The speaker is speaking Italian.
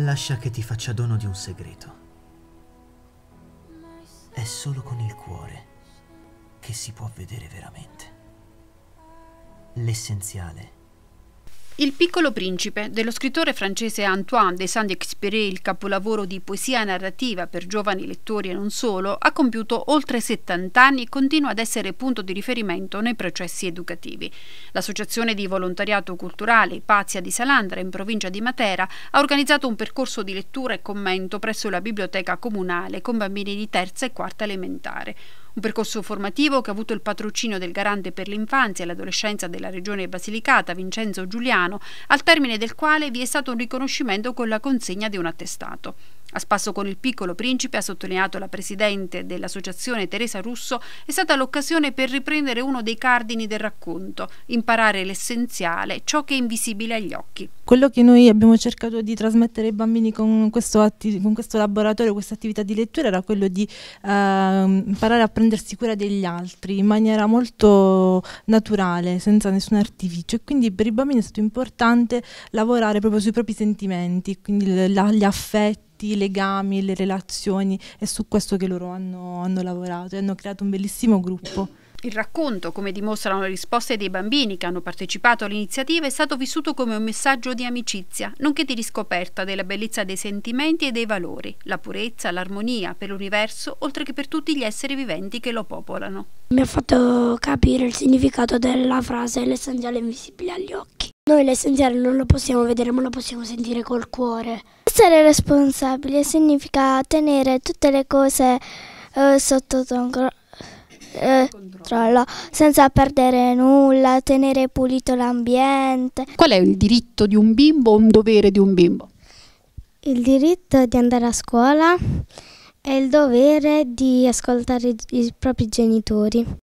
Lascia che ti faccia dono di un segreto. È solo con il cuore che si può vedere veramente. L'essenziale è il piccolo principe dello scrittore francese Antoine de Saint-Exupéry, il capolavoro di poesia narrativa per giovani lettori e non solo, ha compiuto oltre 70 anni e continua ad essere punto di riferimento nei processi educativi. L'associazione di volontariato culturale Pazia di Salandra in provincia di Matera ha organizzato un percorso di lettura e commento presso la biblioteca comunale con bambini di terza e quarta elementare. Un percorso formativo che ha avuto il patrocinio del garante per l'infanzia e l'adolescenza della Regione Basilicata, Vincenzo Giuliano, al termine del quale vi è stato un riconoscimento con la consegna di un attestato. A spasso con il piccolo principe, ha sottolineato la presidente dell'associazione Teresa Russo, è stata l'occasione per riprendere uno dei cardini del racconto, imparare l'essenziale, ciò che è invisibile agli occhi. Quello che noi abbiamo cercato di trasmettere ai bambini con questo, con questo laboratorio, questa attività di lettura, era quello di eh, imparare a prendersi cura degli altri in maniera molto naturale, senza nessun artificio. E quindi per i bambini è stato importante lavorare proprio sui propri sentimenti, quindi la, gli affetti tutti i legami, le relazioni, è su questo che loro hanno, hanno lavorato e hanno creato un bellissimo gruppo. Il racconto, come dimostrano le risposte dei bambini che hanno partecipato all'iniziativa, è stato vissuto come un messaggio di amicizia, nonché di riscoperta della bellezza dei sentimenti e dei valori, la purezza, l'armonia per l'universo, oltre che per tutti gli esseri viventi che lo popolano. Mi ha fatto capire il significato della frase l'essenziale è invisibile agli occhi. Noi l'essenziale non lo possiamo vedere, ma lo possiamo sentire col cuore. Essere responsabile significa tenere tutte le cose eh, sotto controllo. Eh, controllo, senza perdere nulla, tenere pulito l'ambiente. Qual è il diritto di un bimbo o un dovere di un bimbo? Il diritto di andare a scuola e il dovere di ascoltare i propri genitori.